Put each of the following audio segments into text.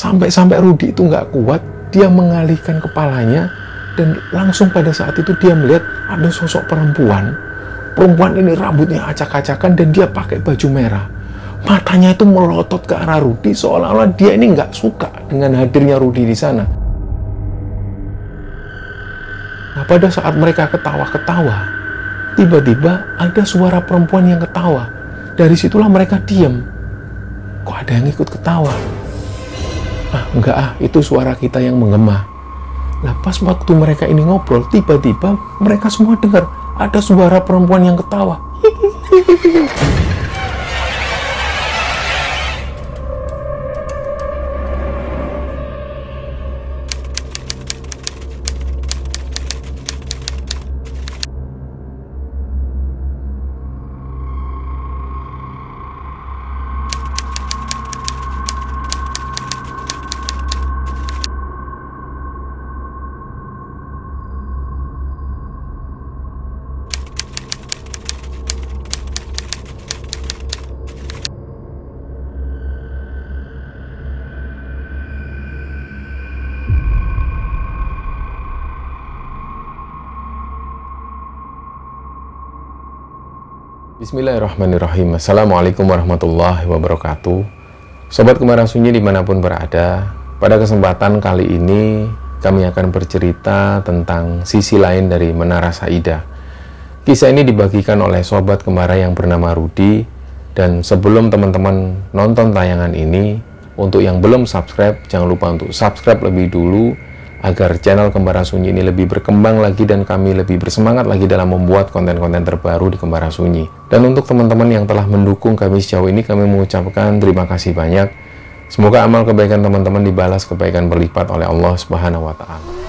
Sampai-sampai Rudi itu nggak kuat, dia mengalihkan kepalanya dan langsung pada saat itu dia melihat ada sosok perempuan. Perempuan ini rambutnya acak-acakan dan dia pakai baju merah. Matanya itu melotot ke arah Rudi seolah-olah dia ini nggak suka dengan hadirnya Rudi di sana. Nah, pada saat mereka ketawa-ketawa, tiba-tiba ada suara perempuan yang ketawa. Dari situlah mereka diam. Kok ada yang ikut ketawa? ah enggak ah itu suara kita yang menggema nah pas waktu mereka ini ngobrol tiba-tiba mereka semua dengar ada suara perempuan yang ketawa Bismillahirrahmanirrahim. Assalamualaikum warahmatullahi wabarakatuh. Sobat kemarin Sunyi dimanapun berada, pada kesempatan kali ini kami akan bercerita tentang sisi lain dari Menara Saida. Kisah ini dibagikan oleh Sobat Kemara yang bernama Rudi dan sebelum teman-teman nonton tayangan ini, untuk yang belum subscribe, jangan lupa untuk subscribe lebih dulu agar channel Kembaran Sunyi ini lebih berkembang lagi dan kami lebih bersemangat lagi dalam membuat konten-konten terbaru di Kembaran Sunyi. Dan untuk teman-teman yang telah mendukung kami sejauh ini, kami mengucapkan terima kasih banyak. Semoga amal kebaikan teman-teman dibalas kebaikan berlipat oleh Allah Subhanahu wa taala.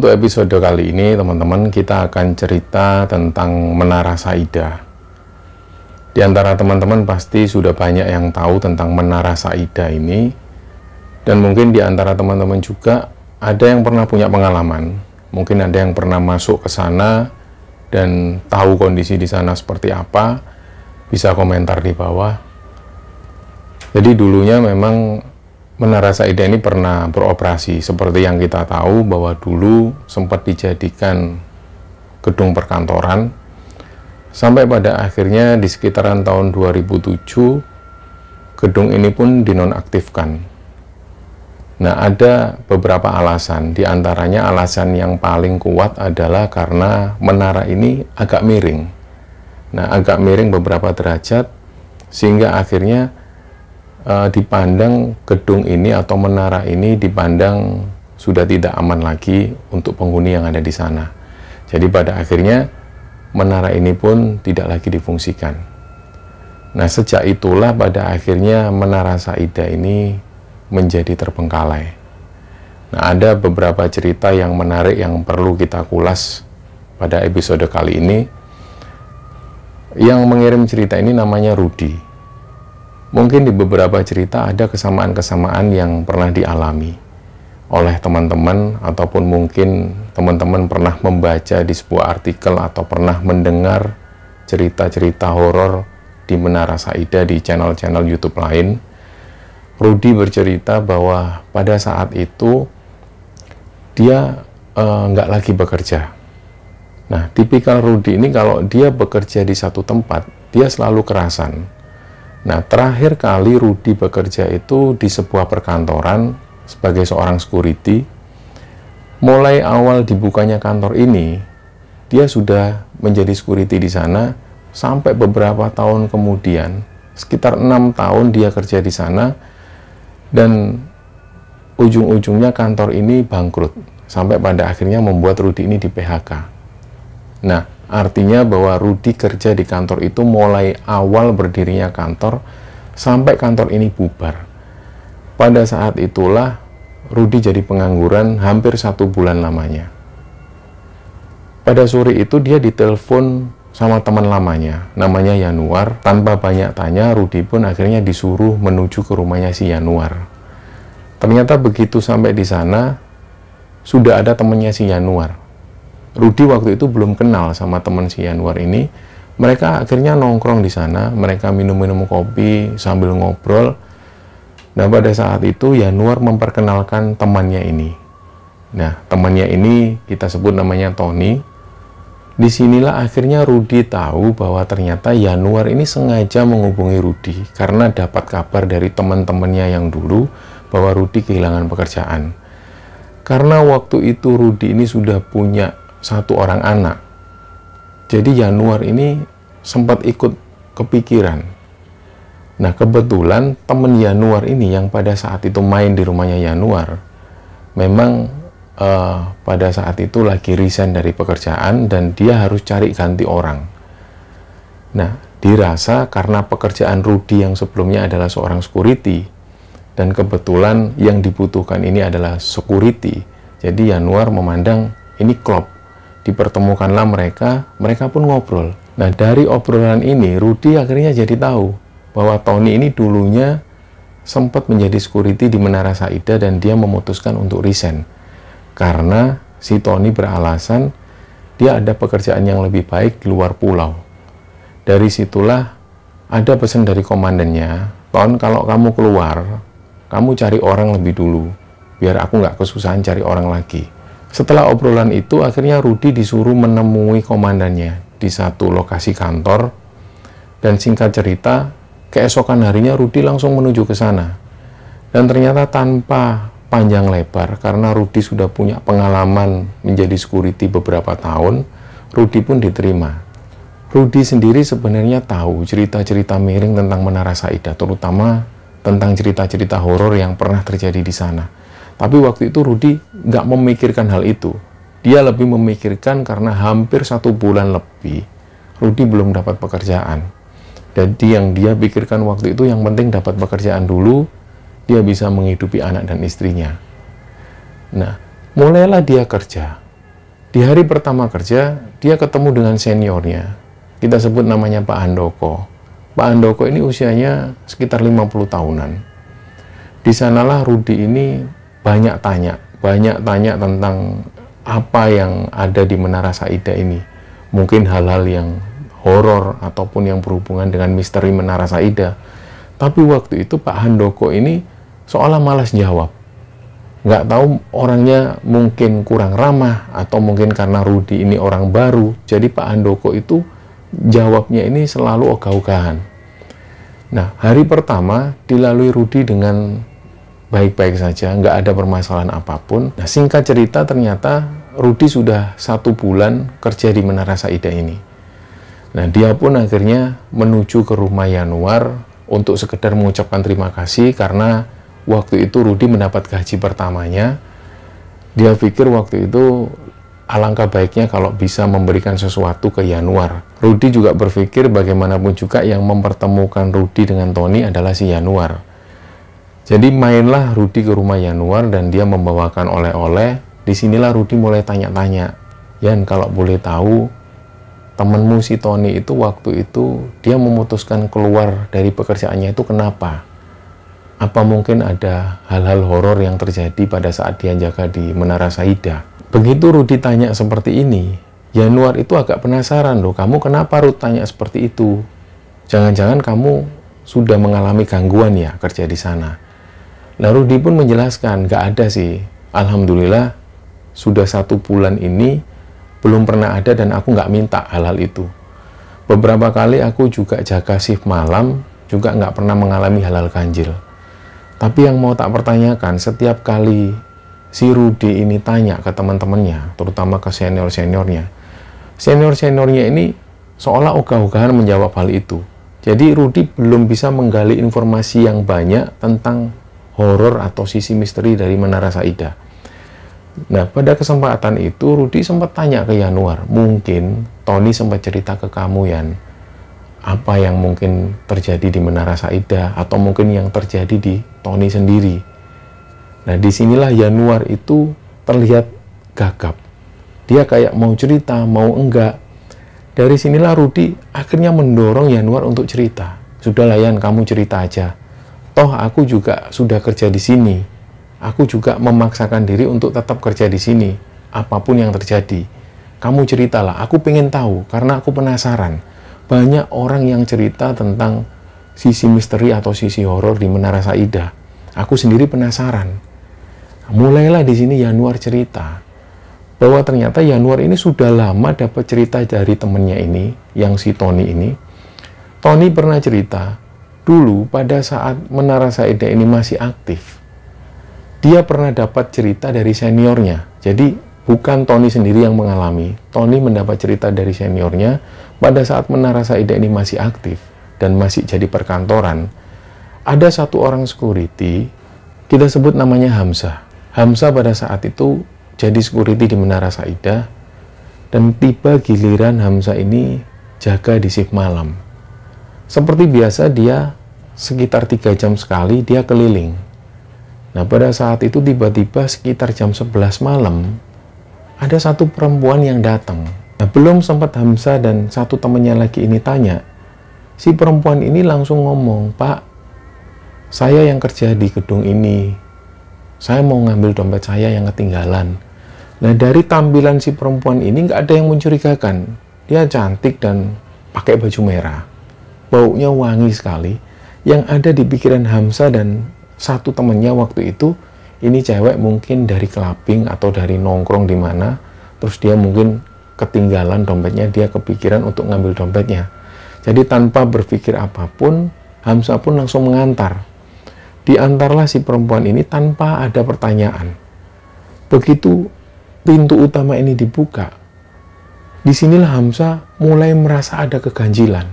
untuk episode kali ini teman-teman kita akan cerita tentang Menara Saida. Di antara teman-teman pasti sudah banyak yang tahu tentang Menara Saida ini dan mungkin di antara teman-teman juga ada yang pernah punya pengalaman, mungkin ada yang pernah masuk ke sana dan tahu kondisi di sana seperti apa, bisa komentar di bawah. Jadi dulunya memang Menara Saida ini pernah beroperasi seperti yang kita tahu bahwa dulu sempat dijadikan gedung perkantoran sampai pada akhirnya di sekitaran tahun 2007 gedung ini pun dinonaktifkan. Nah, ada beberapa alasan, di antaranya alasan yang paling kuat adalah karena menara ini agak miring. Nah, agak miring beberapa derajat sehingga akhirnya Eh, dipandang gedung ini atau menara ini dipandang sudah tidak aman lagi untuk penghuni yang ada di sana. Jadi pada akhirnya menara ini pun tidak lagi difungsikan. Nah sejak itulah pada akhirnya menara Saida ini menjadi terbengkalai. Nah ada beberapa cerita yang menarik yang perlu kita kulas pada episode kali ini. Yang mengirim cerita ini namanya Rudi. Mungkin di beberapa cerita ada kesamaan-kesamaan yang pernah dialami oleh teman-teman ataupun mungkin teman-teman pernah membaca di sebuah artikel atau pernah mendengar cerita-cerita horor di Menara Saida di channel-channel YouTube lain. Rudi bercerita bahwa pada saat itu dia eh, nggak uh, lagi bekerja. Nah, tipikal Rudi ini kalau dia bekerja di satu tempat, dia selalu kerasan Nah, terakhir kali Rudi bekerja itu di sebuah perkantoran sebagai seorang security. Mulai awal dibukanya kantor ini, dia sudah menjadi security di sana sampai beberapa tahun kemudian, sekitar enam tahun dia kerja di sana dan ujung-ujungnya kantor ini bangkrut sampai pada akhirnya membuat Rudi ini di PHK. Nah, Artinya bahwa Rudi kerja di kantor itu mulai awal berdirinya kantor sampai kantor ini bubar. Pada saat itulah Rudi jadi pengangguran hampir satu bulan lamanya. Pada sore itu dia ditelepon sama teman lamanya, namanya Yanuar. Tanpa banyak tanya, Rudi pun akhirnya disuruh menuju ke rumahnya si Yanuar. Ternyata begitu sampai di sana, sudah ada temannya si Yanuar Rudi waktu itu belum kenal sama teman si Yanwar ini. Mereka akhirnya nongkrong di sana, mereka minum-minum kopi sambil ngobrol. Dan nah, pada saat itu Yanuar memperkenalkan temannya ini. Nah, temannya ini kita sebut namanya Tony. Disinilah akhirnya Rudi tahu bahwa ternyata Yanuar ini sengaja menghubungi Rudi karena dapat kabar dari teman-temannya yang dulu bahwa Rudi kehilangan pekerjaan. Karena waktu itu Rudi ini sudah punya satu orang anak. Jadi Januar ini sempat ikut kepikiran. Nah kebetulan temen Januar ini yang pada saat itu main di rumahnya Januar, memang uh, pada saat itu lagi resign dari pekerjaan dan dia harus cari ganti orang. Nah dirasa karena pekerjaan Rudi yang sebelumnya adalah seorang security dan kebetulan yang dibutuhkan ini adalah security. Jadi Januar memandang ini klop dipertemukanlah mereka, mereka pun ngobrol. Nah, dari obrolan ini, Rudy akhirnya jadi tahu bahwa Tony ini dulunya sempat menjadi security di Menara Saida dan dia memutuskan untuk resign. Karena si Tony beralasan dia ada pekerjaan yang lebih baik di luar pulau. Dari situlah ada pesan dari komandannya, Ton kalau kamu keluar, kamu cari orang lebih dulu, biar aku nggak kesusahan cari orang lagi. Setelah obrolan itu, akhirnya Rudi disuruh menemui komandannya di satu lokasi kantor. Dan singkat cerita, keesokan harinya Rudi langsung menuju ke sana. Dan ternyata tanpa panjang lebar, karena Rudi sudah punya pengalaman menjadi security beberapa tahun, Rudi pun diterima. Rudi sendiri sebenarnya tahu cerita-cerita miring tentang Menara Saida, terutama tentang cerita-cerita horor yang pernah terjadi di sana. Tapi waktu itu Rudi nggak memikirkan hal itu. Dia lebih memikirkan karena hampir satu bulan lebih Rudi belum dapat pekerjaan. Jadi yang dia pikirkan waktu itu yang penting dapat pekerjaan dulu, dia bisa menghidupi anak dan istrinya. Nah, mulailah dia kerja. Di hari pertama kerja, dia ketemu dengan seniornya. Kita sebut namanya Pak Andoko. Pak Andoko ini usianya sekitar 50 tahunan. Di sanalah Rudi ini banyak tanya, banyak tanya tentang apa yang ada di Menara Saida ini. Mungkin hal-hal yang horor ataupun yang berhubungan dengan misteri Menara Saida. Tapi waktu itu Pak Handoko ini seolah malas jawab. Nggak tahu orangnya mungkin kurang ramah atau mungkin karena Rudi ini orang baru. Jadi Pak Handoko itu jawabnya ini selalu ogah-ogahan. Nah, hari pertama dilalui Rudi dengan baik-baik saja, nggak ada permasalahan apapun. Nah singkat cerita ternyata Rudi sudah satu bulan kerja di Menara Saida ini. Nah dia pun akhirnya menuju ke rumah Yanuar untuk sekedar mengucapkan terima kasih karena waktu itu Rudi mendapat gaji pertamanya. Dia pikir waktu itu alangkah baiknya kalau bisa memberikan sesuatu ke Yanuar. Rudi juga berpikir bagaimanapun juga yang mempertemukan Rudi dengan Tony adalah si Yanuar. Jadi mainlah Rudi ke rumah Yanuar dan dia membawakan oleh-oleh. Disinilah Rudi mulai tanya-tanya. Yan, kalau boleh tahu, temenmu si Tony itu waktu itu dia memutuskan keluar dari pekerjaannya itu kenapa? Apa mungkin ada hal-hal horor yang terjadi pada saat dia jaga di Menara Saida? Begitu Rudi tanya seperti ini, Yanuar itu agak penasaran loh, kamu kenapa Rudi tanya seperti itu? Jangan-jangan kamu sudah mengalami gangguan ya kerja di sana. Narudi pun menjelaskan, gak ada sih. Alhamdulillah, sudah satu bulan ini belum pernah ada dan aku gak minta halal itu. Beberapa kali aku juga jaga shift malam, juga gak pernah mengalami halal ganjil. Tapi yang mau tak pertanyakan, setiap kali si Rudi ini tanya ke teman-temannya, terutama ke senior-seniornya, senior-seniornya ini seolah ogah-ogahan menjawab hal itu. Jadi Rudi belum bisa menggali informasi yang banyak tentang horor atau sisi misteri dari Menara Saida. Nah, pada kesempatan itu Rudi sempat tanya ke Yanuar, mungkin Tony sempat cerita ke kamu Yan, apa yang mungkin terjadi di Menara Saida atau mungkin yang terjadi di Tony sendiri. Nah, disinilah Yanuar itu terlihat gagap. Dia kayak mau cerita, mau enggak. Dari sinilah Rudi akhirnya mendorong Yanuar untuk cerita. Sudahlah Yan, kamu cerita aja toh aku juga sudah kerja di sini. Aku juga memaksakan diri untuk tetap kerja di sini, apapun yang terjadi. Kamu ceritalah, aku pengen tahu karena aku penasaran. Banyak orang yang cerita tentang sisi misteri atau sisi horor di Menara Saida. Aku sendiri penasaran. Mulailah di sini Yanuar cerita bahwa ternyata Yanuar ini sudah lama dapat cerita dari temennya ini, yang si Tony ini. Tony pernah cerita Dulu pada saat Menara Saida ini masih aktif, dia pernah dapat cerita dari seniornya. Jadi bukan Tony sendiri yang mengalami. Tony mendapat cerita dari seniornya pada saat Menara Saida ini masih aktif dan masih jadi perkantoran. Ada satu orang security, kita sebut namanya Hamzah. Hamzah pada saat itu jadi security di Menara Saida dan tiba giliran Hamzah ini jaga di shift malam. Seperti biasa dia sekitar tiga jam sekali dia keliling. Nah pada saat itu tiba-tiba sekitar jam 11 malam ada satu perempuan yang datang. Nah, belum sempat Hamzah dan satu temannya lagi ini tanya, si perempuan ini langsung ngomong, Pak, saya yang kerja di gedung ini, saya mau ngambil dompet saya yang ketinggalan. Nah dari tampilan si perempuan ini nggak ada yang mencurigakan. Dia cantik dan pakai baju merah. Baunya wangi sekali yang ada di pikiran Hamsa dan satu temennya waktu itu ini cewek mungkin dari kelabing atau dari nongkrong di mana terus dia mungkin ketinggalan dompetnya dia kepikiran untuk ngambil dompetnya jadi tanpa berpikir apapun Hamsa pun langsung mengantar diantarlah si perempuan ini tanpa ada pertanyaan begitu pintu utama ini dibuka disinilah Hamsa mulai merasa ada keganjilan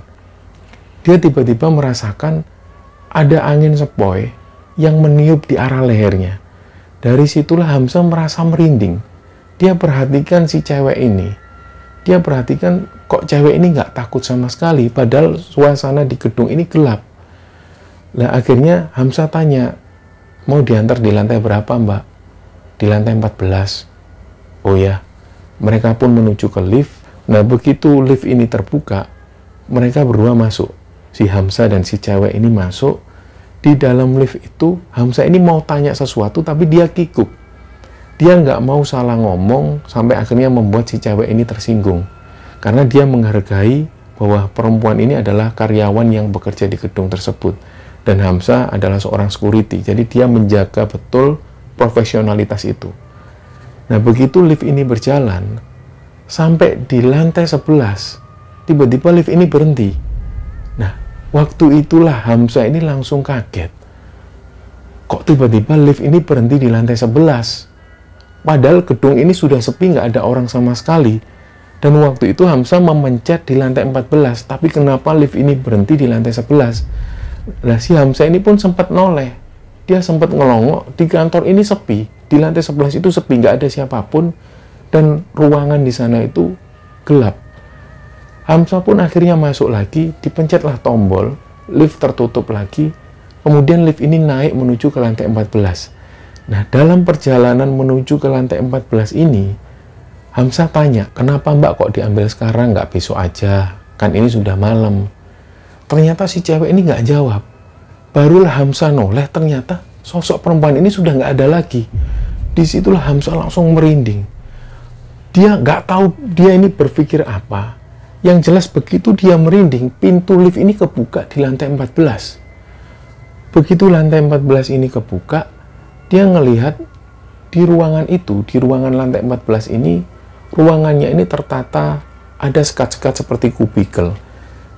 dia tiba-tiba merasakan ada angin sepoi yang meniup di arah lehernya. Dari situlah Hamzah merasa merinding. Dia perhatikan si cewek ini. Dia perhatikan kok cewek ini nggak takut sama sekali, padahal suasana di gedung ini gelap. Nah akhirnya Hamzah tanya, mau diantar di lantai berapa mbak? Di lantai 14. Oh ya, mereka pun menuju ke lift. Nah begitu lift ini terbuka, mereka berdua masuk. Si Hamzah dan si cewek ini masuk, di dalam lift itu Hamzah ini mau tanya sesuatu tapi dia kikuk. Dia nggak mau salah ngomong sampai akhirnya membuat si cewek ini tersinggung. Karena dia menghargai bahwa perempuan ini adalah karyawan yang bekerja di gedung tersebut. Dan Hamzah adalah seorang security, jadi dia menjaga betul profesionalitas itu. Nah begitu lift ini berjalan, sampai di lantai 11, tiba-tiba lift ini berhenti Waktu itulah Hamzah ini langsung kaget. Kok tiba-tiba lift ini berhenti di lantai 11? Padahal gedung ini sudah sepi, nggak ada orang sama sekali. Dan waktu itu Hamzah memencet di lantai 14, tapi kenapa lift ini berhenti di lantai 11? Nah si Hamzah ini pun sempat noleh. Dia sempat ngelongok, di kantor ini sepi. Di lantai 11 itu sepi, nggak ada siapapun. Dan ruangan di sana itu gelap Hamzah pun akhirnya masuk lagi, dipencetlah tombol, lift tertutup lagi, kemudian lift ini naik menuju ke lantai 14. Nah, dalam perjalanan menuju ke lantai 14 ini, Hamsa tanya, kenapa mbak kok diambil sekarang, nggak besok aja? Kan ini sudah malam. Ternyata si cewek ini nggak jawab. Barulah Hamsa noleh, ternyata sosok perempuan ini sudah nggak ada lagi. Disitulah Hamsa langsung merinding. Dia nggak tahu dia ini berpikir apa yang jelas begitu dia merinding, pintu lift ini kebuka di lantai 14. Begitu lantai 14 ini kebuka, dia melihat di ruangan itu, di ruangan lantai 14 ini, ruangannya ini tertata ada sekat-sekat seperti kubikel.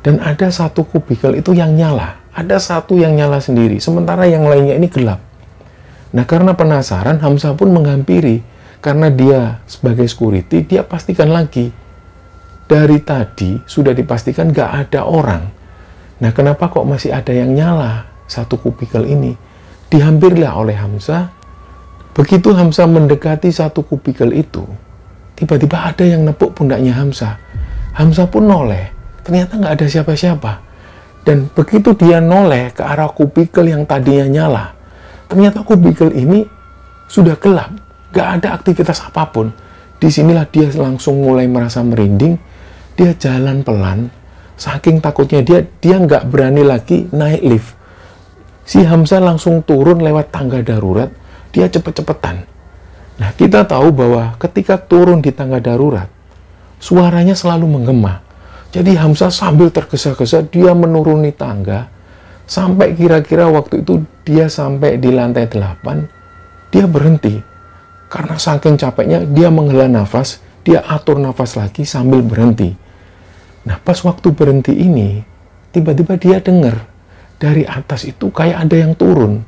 Dan ada satu kubikel itu yang nyala. Ada satu yang nyala sendiri, sementara yang lainnya ini gelap. Nah, karena penasaran, Hamzah pun menghampiri. Karena dia sebagai security, dia pastikan lagi dari tadi sudah dipastikan nggak ada orang. Nah, kenapa kok masih ada yang nyala satu kubikel ini? Dihampirlah oleh Hamzah. Begitu Hamzah mendekati satu kubikel itu, tiba-tiba ada yang nepuk pundaknya Hamzah. Hamzah pun noleh. Ternyata nggak ada siapa-siapa. Dan begitu dia noleh ke arah kubikel yang tadinya nyala, ternyata kubikel ini sudah gelap. Nggak ada aktivitas apapun. Disinilah dia langsung mulai merasa merinding dia jalan pelan, saking takutnya dia, dia nggak berani lagi naik lift. Si Hamzah langsung turun lewat tangga darurat, dia cepet-cepetan. Nah, kita tahu bahwa ketika turun di tangga darurat, suaranya selalu menggema. Jadi Hamzah sambil tergesa-gesa, dia menuruni tangga, sampai kira-kira waktu itu dia sampai di lantai 8, dia berhenti. Karena saking capeknya, dia menghela nafas, dia atur nafas lagi sambil berhenti Nah, pas waktu berhenti ini, tiba-tiba dia dengar dari atas itu kayak ada yang turun.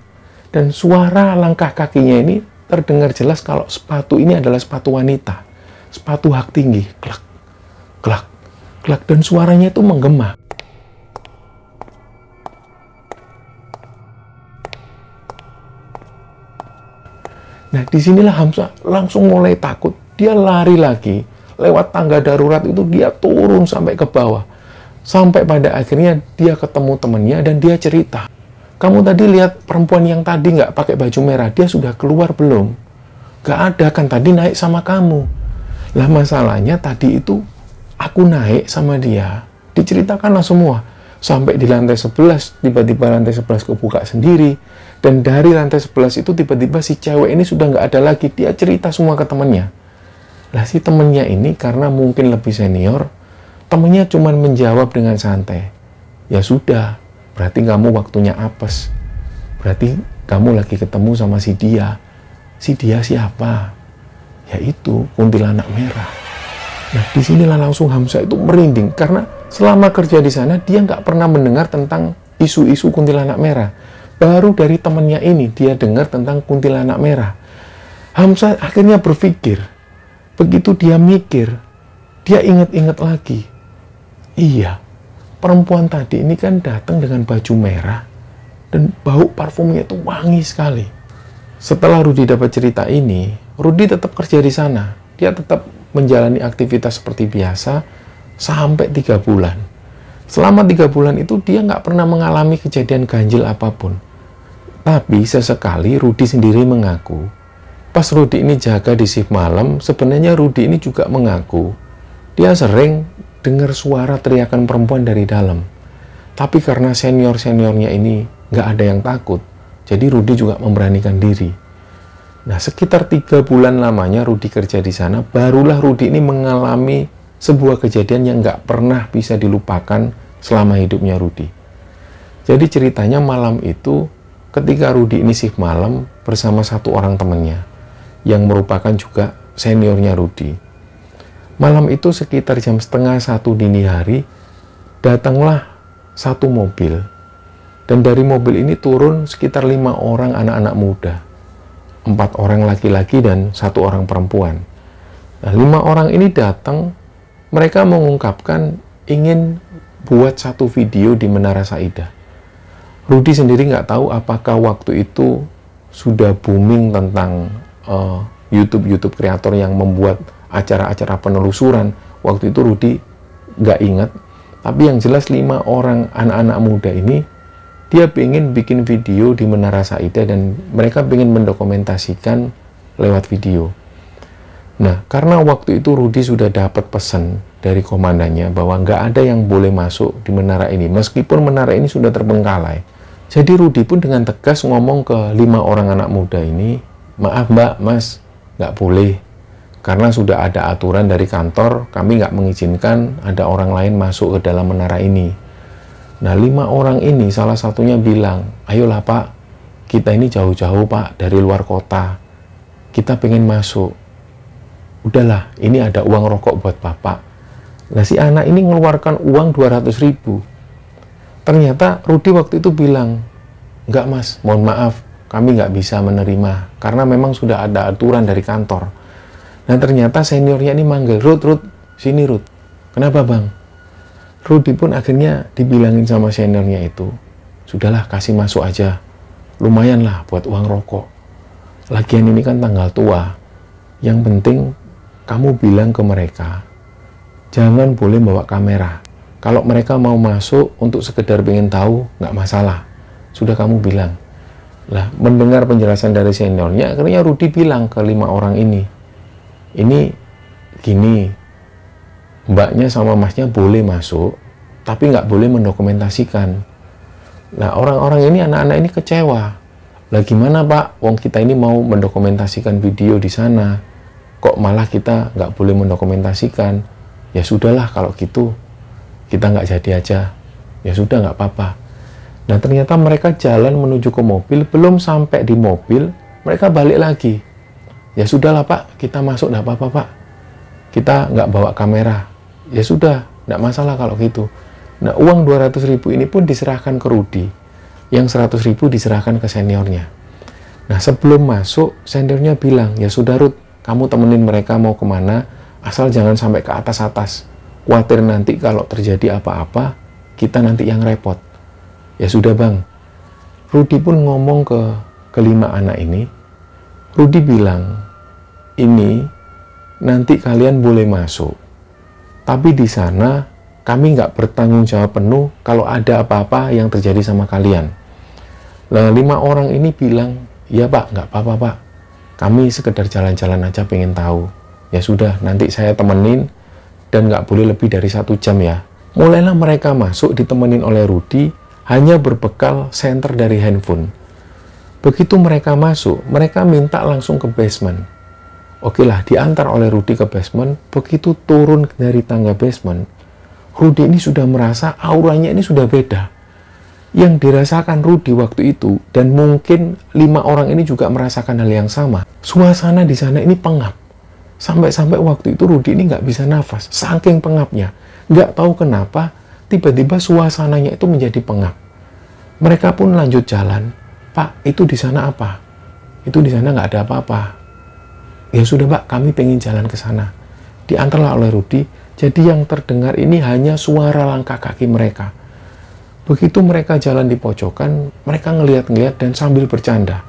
Dan suara langkah kakinya ini terdengar jelas kalau sepatu ini adalah sepatu wanita. Sepatu hak tinggi, klak, klak, klak. Dan suaranya itu menggema. Nah, disinilah Hamzah langsung mulai takut. Dia lari lagi lewat tangga darurat itu dia turun sampai ke bawah. Sampai pada akhirnya dia ketemu temennya dan dia cerita. Kamu tadi lihat perempuan yang tadi nggak pakai baju merah, dia sudah keluar belum? Gak ada kan tadi naik sama kamu. Lah masalahnya tadi itu aku naik sama dia. Diceritakanlah semua. Sampai di lantai 11, tiba-tiba lantai 11 kebuka sendiri. Dan dari lantai 11 itu tiba-tiba si cewek ini sudah nggak ada lagi. Dia cerita semua ke temannya. Lah si temennya ini karena mungkin lebih senior, temennya cuma menjawab dengan santai. Ya sudah, berarti kamu waktunya apes. Berarti kamu lagi ketemu sama si dia. Si dia siapa? Yaitu kuntilanak merah. Nah, disinilah langsung Hamzah itu merinding karena selama kerja di sana dia nggak pernah mendengar tentang isu-isu kuntilanak merah. Baru dari temennya ini dia dengar tentang kuntilanak merah. Hamzah akhirnya berpikir, Begitu dia mikir, dia ingat-ingat lagi. Iya, perempuan tadi ini kan datang dengan baju merah dan bau parfumnya itu wangi sekali. Setelah Rudi dapat cerita ini, Rudi tetap kerja di sana. Dia tetap menjalani aktivitas seperti biasa sampai tiga bulan. Selama tiga bulan itu dia nggak pernah mengalami kejadian ganjil apapun. Tapi sesekali Rudi sendiri mengaku pas Rudi ini jaga di shift malam, sebenarnya Rudi ini juga mengaku dia sering dengar suara teriakan perempuan dari dalam. Tapi karena senior-seniornya ini nggak ada yang takut, jadi Rudi juga memberanikan diri. Nah, sekitar tiga bulan lamanya Rudi kerja di sana, barulah Rudi ini mengalami sebuah kejadian yang nggak pernah bisa dilupakan selama hidupnya Rudi. Jadi ceritanya malam itu, ketika Rudi ini shift malam bersama satu orang temannya yang merupakan juga seniornya Rudi. Malam itu sekitar jam setengah satu dini hari, datanglah satu mobil. Dan dari mobil ini turun sekitar lima orang anak-anak muda. Empat orang laki-laki dan satu orang perempuan. Nah, lima orang ini datang, mereka mengungkapkan ingin buat satu video di Menara Saida. Rudi sendiri nggak tahu apakah waktu itu sudah booming tentang Eh, YouTube YouTube kreator yang membuat acara-acara penelusuran waktu itu Rudi nggak ingat tapi yang jelas lima orang anak-anak muda ini dia pengen bikin video di Menara Saida dan mereka pengen mendokumentasikan lewat video. Nah, karena waktu itu Rudi sudah dapat pesan dari komandannya bahwa nggak ada yang boleh masuk di menara ini, meskipun menara ini sudah terbengkalai. Jadi Rudi pun dengan tegas ngomong ke lima orang anak muda ini, maaf mbak, mas, nggak boleh. Karena sudah ada aturan dari kantor, kami nggak mengizinkan ada orang lain masuk ke dalam menara ini. Nah, lima orang ini salah satunya bilang, ayolah pak, kita ini jauh-jauh pak dari luar kota. Kita pengen masuk. Udahlah, ini ada uang rokok buat bapak. Nah, si anak ini mengeluarkan uang 200 ribu. Ternyata Rudi waktu itu bilang, enggak mas, mohon maaf, kami nggak bisa menerima karena memang sudah ada aturan dari kantor. Dan nah, ternyata seniornya ini manggil, Rut, Rut, sini Rut. Kenapa bang? Rudi pun akhirnya dibilangin sama seniornya itu, sudahlah kasih masuk aja, lumayan lah buat uang rokok. Lagian ini kan tanggal tua, yang penting kamu bilang ke mereka, jangan boleh bawa kamera. Kalau mereka mau masuk untuk sekedar pengen tahu, nggak masalah. Sudah kamu bilang. Lah, mendengar penjelasan dari seniornya, akhirnya Rudi bilang ke lima orang ini, ini gini, mbaknya sama masnya boleh masuk, tapi nggak boleh mendokumentasikan. Nah, orang-orang ini, anak-anak ini kecewa. Lah gimana Pak, wong kita ini mau mendokumentasikan video di sana, kok malah kita nggak boleh mendokumentasikan? Ya sudahlah kalau gitu, kita nggak jadi aja. Ya sudah nggak apa-apa Nah ternyata mereka jalan menuju ke mobil, belum sampai di mobil, mereka balik lagi. Ya sudahlah pak, kita masuk nggak apa-apa pak. Kita nggak bawa kamera. Ya sudah, nggak masalah kalau gitu. Nah uang 200 ribu ini pun diserahkan ke Rudi. Yang 100 ribu diserahkan ke seniornya. Nah sebelum masuk, seniornya bilang, ya sudah Rud, kamu temenin mereka mau kemana, asal jangan sampai ke atas-atas. Khawatir nanti kalau terjadi apa-apa, kita nanti yang repot. Ya sudah bang, Rudi pun ngomong ke kelima anak ini. Rudi bilang, ini nanti kalian boleh masuk. Tapi di sana kami nggak bertanggung jawab penuh kalau ada apa-apa yang terjadi sama kalian. Nah, lima orang ini bilang, ya pak, nggak apa-apa pak. Kami sekedar jalan-jalan aja pengen tahu. Ya sudah, nanti saya temenin dan nggak boleh lebih dari satu jam ya. Mulailah mereka masuk ditemenin oleh Rudi hanya berbekal senter dari handphone. Begitu mereka masuk, mereka minta langsung ke basement. Oke lah, diantar oleh Rudy ke basement. Begitu turun dari tangga basement, Rudy ini sudah merasa auranya ini sudah beda. Yang dirasakan Rudy waktu itu, dan mungkin lima orang ini juga merasakan hal yang sama. Suasana di sana ini pengap. Sampai-sampai waktu itu Rudy ini nggak bisa nafas, saking pengapnya. Nggak tahu kenapa, tiba-tiba suasananya itu menjadi pengap. Mereka pun lanjut jalan. Pak, itu di sana apa? Itu di sana nggak ada apa-apa. Ya sudah, Pak, kami pengen jalan ke sana. Diantarlah oleh Rudi. Jadi yang terdengar ini hanya suara langkah kaki mereka. Begitu mereka jalan di pojokan, mereka ngeliat-ngeliat dan sambil bercanda.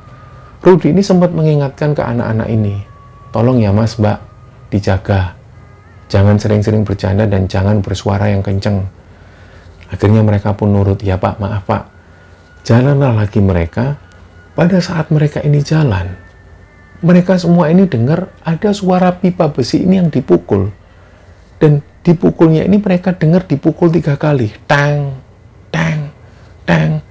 Rudi ini sempat mengingatkan ke anak-anak ini, tolong ya mas mbak, dijaga. Jangan sering-sering bercanda dan jangan bersuara yang kenceng Akhirnya mereka pun nurut, ya pak, maaf pak. Jalanlah lagi mereka, pada saat mereka ini jalan, mereka semua ini dengar ada suara pipa besi ini yang dipukul. Dan dipukulnya ini mereka dengar dipukul tiga kali. Tang, tang, tang.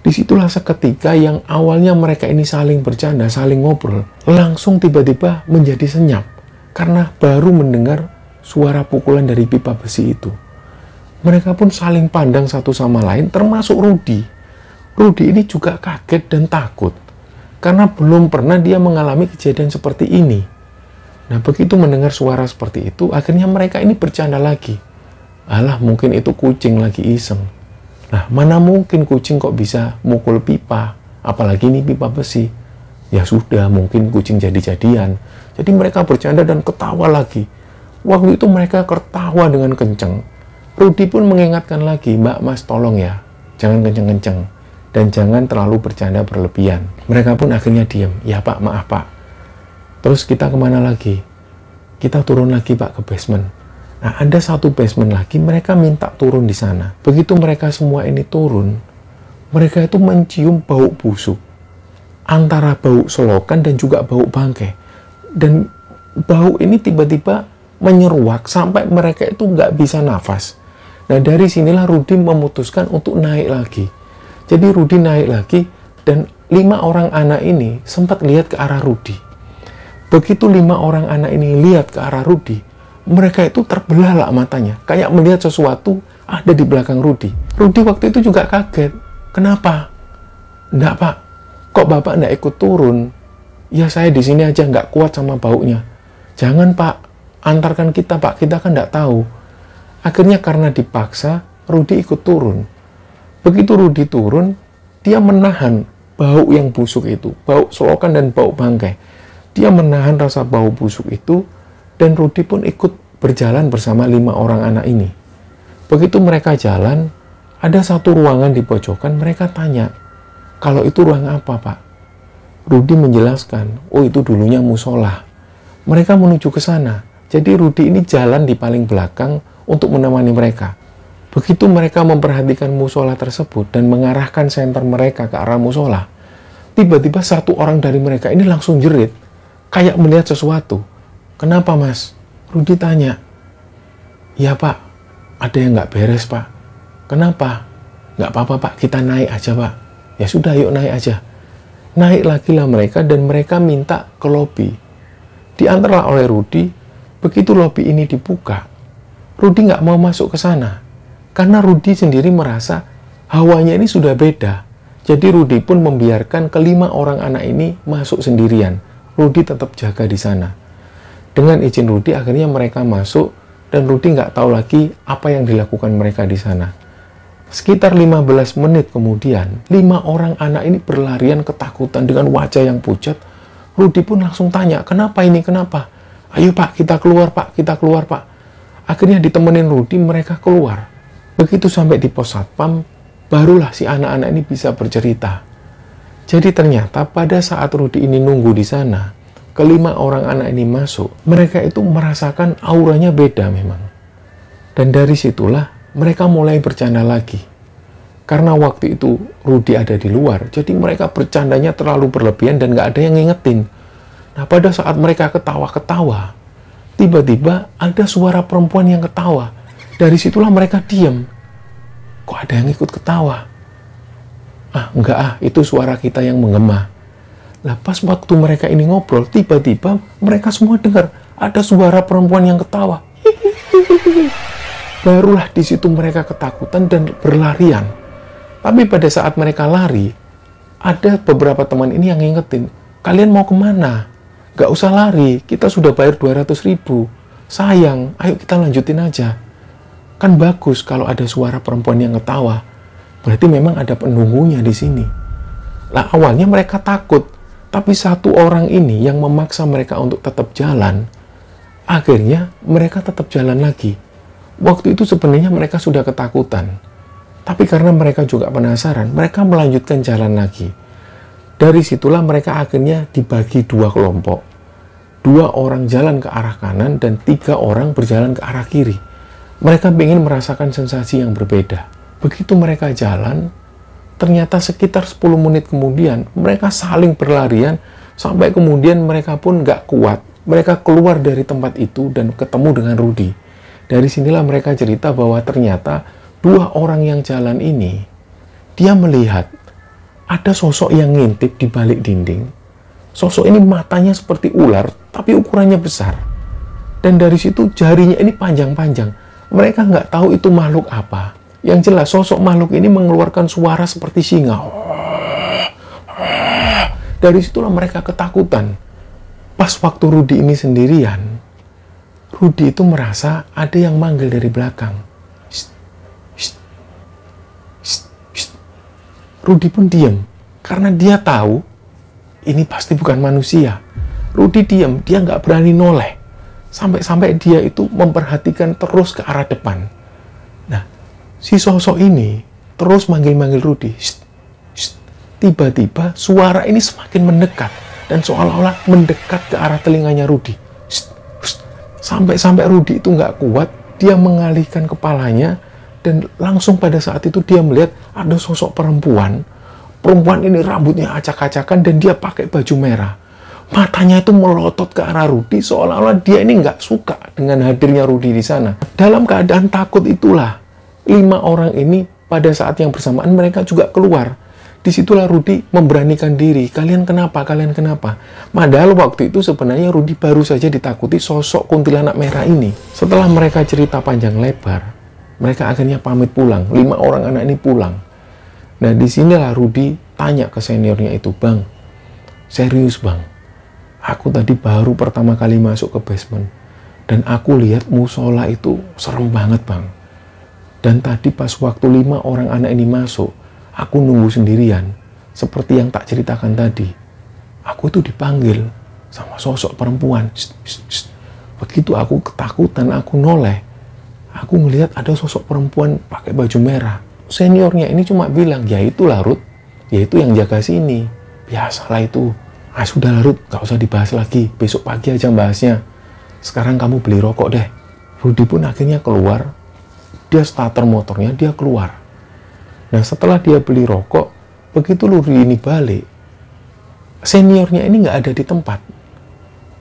Disitulah seketika yang awalnya mereka ini saling bercanda, saling ngobrol, langsung tiba-tiba menjadi senyap. Karena baru mendengar suara pukulan dari pipa besi itu mereka pun saling pandang satu sama lain, termasuk Rudi. Rudi ini juga kaget dan takut karena belum pernah dia mengalami kejadian seperti ini. Nah, begitu mendengar suara seperti itu, akhirnya mereka ini bercanda lagi. Alah, mungkin itu kucing lagi iseng. Nah, mana mungkin kucing kok bisa mukul pipa, apalagi ini pipa besi. Ya sudah, mungkin kucing jadi-jadian. Jadi mereka bercanda dan ketawa lagi. Waktu itu mereka tertawa dengan kenceng, Rudi pun mengingatkan lagi, Mbak Mas tolong ya, jangan kenceng-kenceng dan jangan terlalu bercanda berlebihan. Mereka pun akhirnya diam, ya Pak maaf Pak. Terus kita kemana lagi? Kita turun lagi Pak ke basement. Nah ada satu basement lagi, mereka minta turun di sana. Begitu mereka semua ini turun, mereka itu mencium bau busuk. Antara bau selokan dan juga bau bangkai. Dan bau ini tiba-tiba menyeruak sampai mereka itu nggak bisa nafas Nah dari sinilah Rudi memutuskan untuk naik lagi. Jadi Rudi naik lagi dan lima orang anak ini sempat lihat ke arah Rudi. Begitu lima orang anak ini lihat ke arah Rudi, mereka itu terbelalak matanya, kayak melihat sesuatu ada di belakang Rudi. Rudi waktu itu juga kaget. Kenapa? Enggak pak, kok bapak enggak ikut turun? Ya saya di sini aja nggak kuat sama baunya. Jangan pak, antarkan kita pak, kita kan nggak tahu Akhirnya karena dipaksa, Rudi ikut turun. Begitu Rudi turun, dia menahan bau yang busuk itu, bau selokan dan bau bangkai. Dia menahan rasa bau busuk itu, dan Rudi pun ikut berjalan bersama lima orang anak ini. Begitu mereka jalan, ada satu ruangan di pojokan, mereka tanya, kalau itu ruang apa pak? Rudi menjelaskan, oh itu dulunya musola. Mereka menuju ke sana. Jadi Rudi ini jalan di paling belakang, untuk menemani mereka. Begitu mereka memperhatikan musola tersebut dan mengarahkan senter mereka ke arah musola, tiba-tiba satu orang dari mereka ini langsung jerit, kayak melihat sesuatu. Kenapa mas? Rudi tanya. Ya pak, ada yang nggak beres pak. Kenapa? Nggak apa-apa pak, kita naik aja pak. Ya sudah, yuk naik aja. Naik lagi lah mereka dan mereka minta ke lobi. Diantarlah oleh Rudi, begitu lobi ini dibuka, Rudi nggak mau masuk ke sana. Karena Rudi sendiri merasa hawanya ini sudah beda. Jadi Rudi pun membiarkan kelima orang anak ini masuk sendirian. Rudi tetap jaga di sana. Dengan izin Rudi akhirnya mereka masuk dan Rudi nggak tahu lagi apa yang dilakukan mereka di sana. Sekitar 15 menit kemudian, lima orang anak ini berlarian ketakutan dengan wajah yang pucat. Rudi pun langsung tanya, kenapa ini, kenapa? Ayo pak, kita keluar pak, kita keluar pak. Akhirnya ditemenin Rudi, mereka keluar. Begitu sampai di pos satpam, barulah si anak-anak ini bisa bercerita. Jadi ternyata pada saat Rudi ini nunggu di sana, kelima orang anak ini masuk, mereka itu merasakan auranya beda memang. Dan dari situlah mereka mulai bercanda lagi. Karena waktu itu Rudi ada di luar, jadi mereka bercandanya terlalu berlebihan dan gak ada yang ngingetin. Nah pada saat mereka ketawa-ketawa, tiba-tiba ada suara perempuan yang ketawa. Dari situlah mereka diam. Kok ada yang ikut ketawa? Ah, enggak ah, itu suara kita yang mengemah. Nah, pas waktu mereka ini ngobrol, tiba-tiba mereka semua dengar ada suara perempuan yang ketawa. Barulah di situ mereka ketakutan dan berlarian. Tapi pada saat mereka lari, ada beberapa teman ini yang ngingetin, kalian mau kemana? Gak usah lari, kita sudah bayar 200 ribu. Sayang, ayo kita lanjutin aja. Kan bagus kalau ada suara perempuan yang ketawa. Berarti memang ada penunggunya di sini. Lah awalnya mereka takut, tapi satu orang ini yang memaksa mereka untuk tetap jalan, akhirnya mereka tetap jalan lagi. Waktu itu sebenarnya mereka sudah ketakutan. Tapi karena mereka juga penasaran, mereka melanjutkan jalan lagi dari situlah mereka akhirnya dibagi dua kelompok. Dua orang jalan ke arah kanan dan tiga orang berjalan ke arah kiri. Mereka ingin merasakan sensasi yang berbeda. Begitu mereka jalan, ternyata sekitar 10 menit kemudian mereka saling berlarian sampai kemudian mereka pun gak kuat. Mereka keluar dari tempat itu dan ketemu dengan Rudi. Dari sinilah mereka cerita bahwa ternyata dua orang yang jalan ini, dia melihat ada sosok yang ngintip di balik dinding. Sosok ini matanya seperti ular, tapi ukurannya besar. Dan dari situ jarinya ini panjang-panjang. Mereka nggak tahu itu makhluk apa. Yang jelas sosok makhluk ini mengeluarkan suara seperti singa. Dari situlah mereka ketakutan. Pas waktu Rudi ini sendirian, Rudi itu merasa ada yang manggil dari belakang Rudi pun diam karena dia tahu ini pasti bukan manusia. Rudi diam, dia nggak berani noleh. Sampai-sampai dia itu memperhatikan terus ke arah depan. Nah, si sosok ini terus manggil-manggil Rudi. Tiba-tiba suara ini semakin mendekat dan seolah-olah mendekat ke arah telinganya Rudi. Sampai-sampai Rudi itu nggak kuat, dia mengalihkan kepalanya dan langsung pada saat itu dia melihat ada sosok perempuan. Perempuan ini rambutnya acak-acakan dan dia pakai baju merah. Matanya itu melotot ke arah Rudi seolah-olah dia ini nggak suka dengan hadirnya Rudi di sana. Dalam keadaan takut itulah, lima orang ini pada saat yang bersamaan mereka juga keluar. Disitulah Rudi memberanikan diri. Kalian kenapa? Kalian kenapa? Padahal waktu itu sebenarnya Rudi baru saja ditakuti sosok kuntilanak merah ini. Setelah mereka cerita panjang lebar, mereka akhirnya pamit pulang. Lima orang anak ini pulang. Nah, disinilah Rudi tanya ke seniornya itu, Bang, serius Bang, aku tadi baru pertama kali masuk ke basement. Dan aku lihat musola itu serem banget Bang. Dan tadi pas waktu lima orang anak ini masuk, aku nunggu sendirian. Seperti yang tak ceritakan tadi. Aku itu dipanggil sama sosok perempuan. Shh, shh, shh. Begitu aku ketakutan, aku noleh aku ngelihat ada sosok perempuan pakai baju merah. Seniornya ini cuma bilang, ya itu larut, ya itu yang jaga sini. Biasalah itu. Ah sudah larut, gak usah dibahas lagi, besok pagi aja bahasnya. Sekarang kamu beli rokok deh. Rudi pun akhirnya keluar. Dia starter motornya, dia keluar. Nah setelah dia beli rokok, begitu Rudi ini balik, seniornya ini nggak ada di tempat.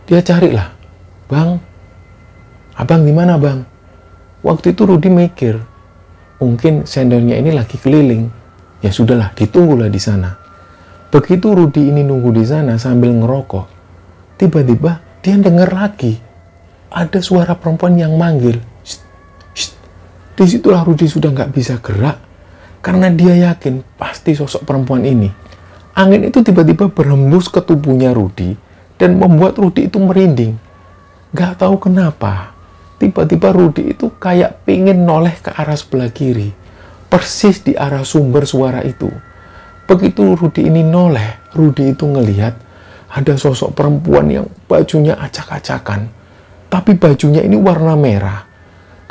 Dia carilah, Bang, Abang gimana Bang? Waktu itu Rudi mikir, mungkin sendernya ini lagi keliling. Ya sudahlah, ditunggulah di sana. Begitu Rudi ini nunggu di sana sambil ngerokok, tiba-tiba dia dengar lagi ada suara perempuan yang manggil. Shh, shh. Disitulah Rudi sudah nggak bisa gerak karena dia yakin pasti sosok perempuan ini. Angin itu tiba-tiba berhembus ke tubuhnya Rudi dan membuat Rudi itu merinding. Gak tahu kenapa, tiba-tiba Rudi itu kayak pingin noleh ke arah sebelah kiri, persis di arah sumber suara itu. Begitu Rudi ini noleh, Rudi itu ngelihat ada sosok perempuan yang bajunya acak-acakan, tapi bajunya ini warna merah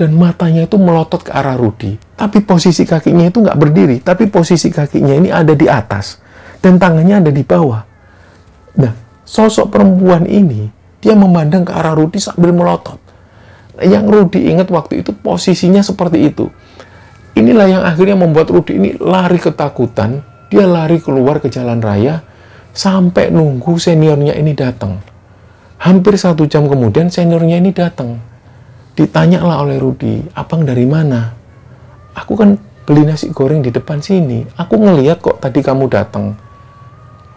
dan matanya itu melotot ke arah Rudi. Tapi posisi kakinya itu nggak berdiri, tapi posisi kakinya ini ada di atas dan tangannya ada di bawah. Nah, sosok perempuan ini dia memandang ke arah Rudi sambil melotot yang Rudi ingat waktu itu posisinya seperti itu. Inilah yang akhirnya membuat Rudi ini lari ketakutan, dia lari keluar ke jalan raya sampai nunggu seniornya ini datang. Hampir satu jam kemudian seniornya ini datang. Ditanyalah oleh Rudi, abang dari mana? Aku kan beli nasi goreng di depan sini. Aku ngeliat kok tadi kamu datang.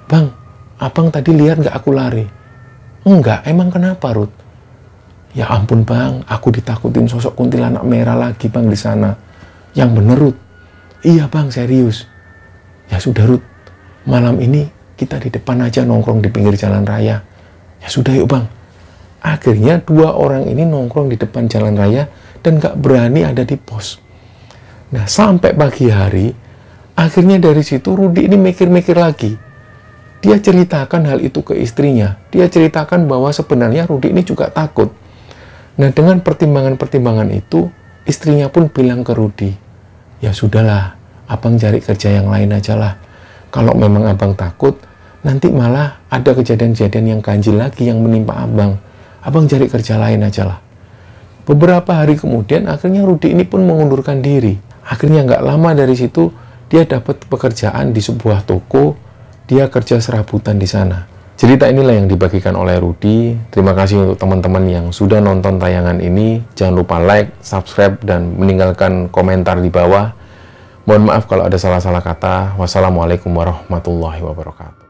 Bang, abang tadi lihat nggak aku lari? Enggak, emang kenapa Ruth? Ya ampun bang, aku ditakutin sosok kuntilanak merah lagi bang di sana. Yang bener Iya bang, serius. Ya sudah Ruth, malam ini kita di depan aja nongkrong di pinggir jalan raya. Ya sudah yuk bang. Akhirnya dua orang ini nongkrong di depan jalan raya dan gak berani ada di pos. Nah sampai pagi hari, akhirnya dari situ Rudi ini mikir-mikir lagi dia ceritakan hal itu ke istrinya. Dia ceritakan bahwa sebenarnya Rudi ini juga takut. Nah, dengan pertimbangan-pertimbangan itu, istrinya pun bilang ke Rudi, ya sudahlah, abang cari kerja yang lain aja lah. Kalau memang abang takut, nanti malah ada kejadian-kejadian yang ganjil lagi yang menimpa abang. Abang cari kerja lain aja lah. Beberapa hari kemudian, akhirnya Rudi ini pun mengundurkan diri. Akhirnya nggak lama dari situ, dia dapat pekerjaan di sebuah toko, dia kerja serabutan di sana. Cerita inilah yang dibagikan oleh Rudi. Terima kasih untuk teman-teman yang sudah nonton tayangan ini. Jangan lupa like, subscribe, dan meninggalkan komentar di bawah. Mohon maaf kalau ada salah-salah kata. Wassalamualaikum warahmatullahi wabarakatuh.